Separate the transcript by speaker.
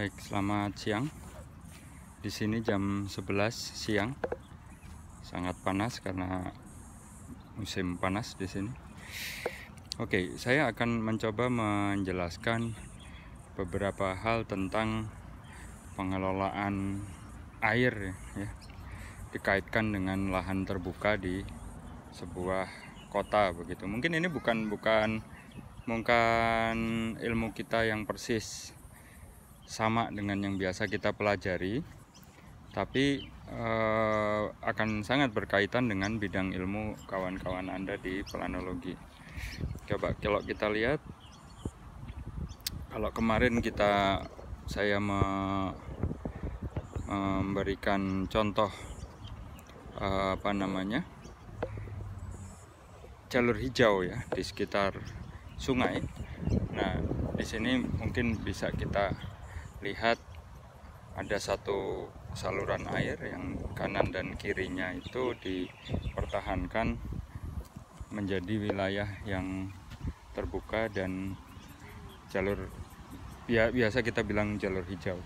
Speaker 1: Baik, selamat siang. Di sini jam 11 siang. Sangat panas karena musim panas di sini. Oke, saya akan mencoba menjelaskan beberapa hal tentang pengelolaan air ya. Dikaitkan dengan lahan terbuka di sebuah kota begitu. Mungkin ini bukan bukan mungkin ilmu kita yang persis sama dengan yang biasa kita pelajari tapi eh, akan sangat berkaitan dengan bidang ilmu kawan-kawan Anda di planologi. Coba kalau kita lihat kalau kemarin kita saya me, memberikan contoh eh, apa namanya? jalur hijau ya di sekitar sungai. Nah, di sini mungkin bisa kita lihat ada satu saluran air yang kanan dan kirinya itu dipertahankan menjadi wilayah yang terbuka dan jalur biasa kita bilang jalur hijau.